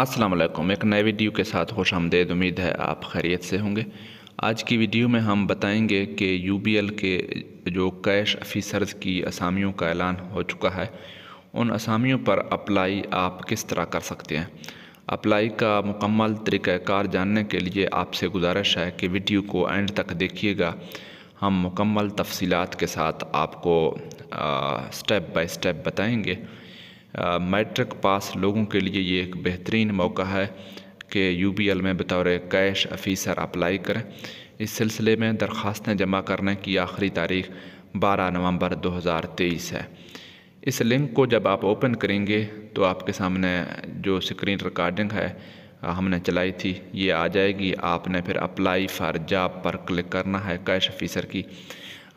असलम एक नए वीडियो के साथ खुश आमदेद उम्मीद है आप खैरियत से होंगे आज की वीडियो में हम बताएंगे कि यू बी एल के जो कैश अफिसर्स की असामियों का ऐलान हो चुका है उन असामियों पर अप्लाई आप किस तरह कर सकते हैं अप्लाई का मुकम्मल तरीक़ार जानने के लिए आपसे गुजारिश है कि वीडियो को एंड तक देखिएगा हम मुकम्मल तफसीत के साथ आपको स्टेप बाई स्टेप बताएंगे मैट्रिक पास लोगों के लिए ये एक बेहतरीन मौका है कि यू बी एल में बतौर कैश अफीसर अप्लाई करें इस सिलसिले में दरख्वास्तें जमा करने की आखिरी तारीख 12 नवंबर 2023 है इस लिंक को जब आप ओपन करेंगे तो आपके सामने जो स्क्रीन रिकॉर्डिंग है हमने चलाई थी ये आ जाएगी आपने फिर अप्लाई फॉर जॉब पर क्लिक करना है कैश अफ़ीसर की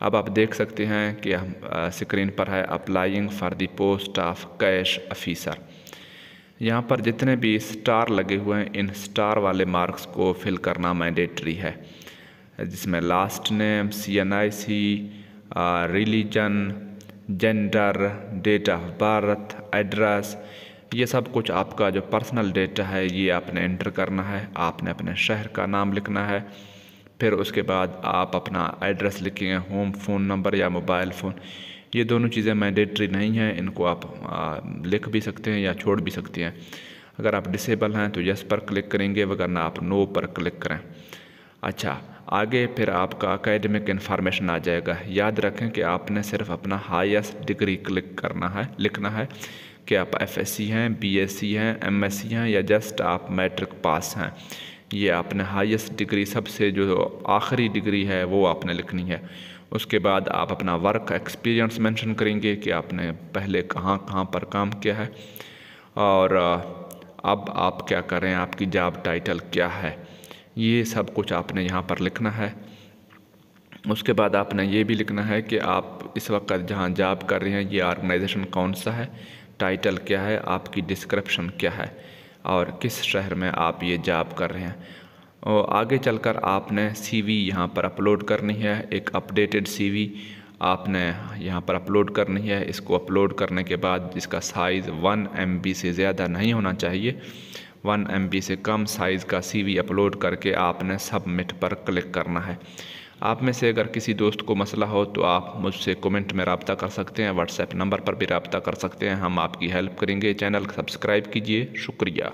अब आप देख सकते हैं कि हम स्क्रीन पर है applying for the post of cash officer यहाँ पर जितने भी स्टार लगे हुए हैं इन स्टार वाले मार्क्स को फिल करना मैंडेटरी है जिसमें last name C N I C religion gender date of birth address ये सब कुछ आपका जो पर्सनल डेटा है ये आपने एंटर करना है आपने अपने शहर का नाम लिखना है फिर उसके बाद आप अपना एड्रेस लिखेंगे होम फ़ोन नंबर या मोबाइल फ़ोन ये दोनों चीज़ें मैंडेटरी नहीं हैं इनको आप लिख भी सकते हैं या छोड़ भी सकते हैं अगर आप डिसेबल हैं तो यस पर क्लिक करेंगे वगरना आप नो पर क्लिक करें अच्छा आगे फिर आपका अकेडमिक इन्फॉर्मेशन आ जाएगा याद रखें कि आपने सिर्फ अपना हाईएस्ट डिग्री क्लिक करना है लिखना है कि आप एफएससी हैं बीएससी हैं एमएससी हैं या जस्ट आप मैट्रिक पास हैं ये आपने हाईएस्ट डिग्री सबसे जो आखिरी डिग्री है वो आपने लिखनी है उसके बाद आप अपना वर्क एक्सपीरियंस मेंशन करेंगे कि आपने पहले कहाँ कहाँ पर काम किया है और अब आप क्या करें आपकी जॉब टाइटल क्या है ये सब कुछ आपने यहाँ पर लिखना है उसके बाद आपने ये भी लिखना है कि आप इस वक्त जहाँ जॉब कर रहे हैं ये ऑर्गेनाइजेशन कौन सा है टाइटल क्या है आपकी डिस्क्रिप्शन क्या है और किस शहर में आप ये जॉब कर रहे हैं और आगे चलकर आपने सीवी यहाँ पर अपलोड करनी है एक अपडेटेड सीवी आपने यहाँ पर अपलोड करनी है इसको अपलोड करने के बाद जिसका साइज़ वन एम से ज़्यादा नहीं होना चाहिए वन एम से कम साइज़ का सीवी अपलोड करके आपने सबमिट पर क्लिक करना है आप में से अगर किसी दोस्त को मसला हो तो आप मुझसे कमेंट में रबता कर सकते हैं व्हाट्सएप नंबर पर भी रबता कर सकते हैं हम आपकी हेल्प करेंगे चैनल सब्सक्राइब कीजिए शुक्रिया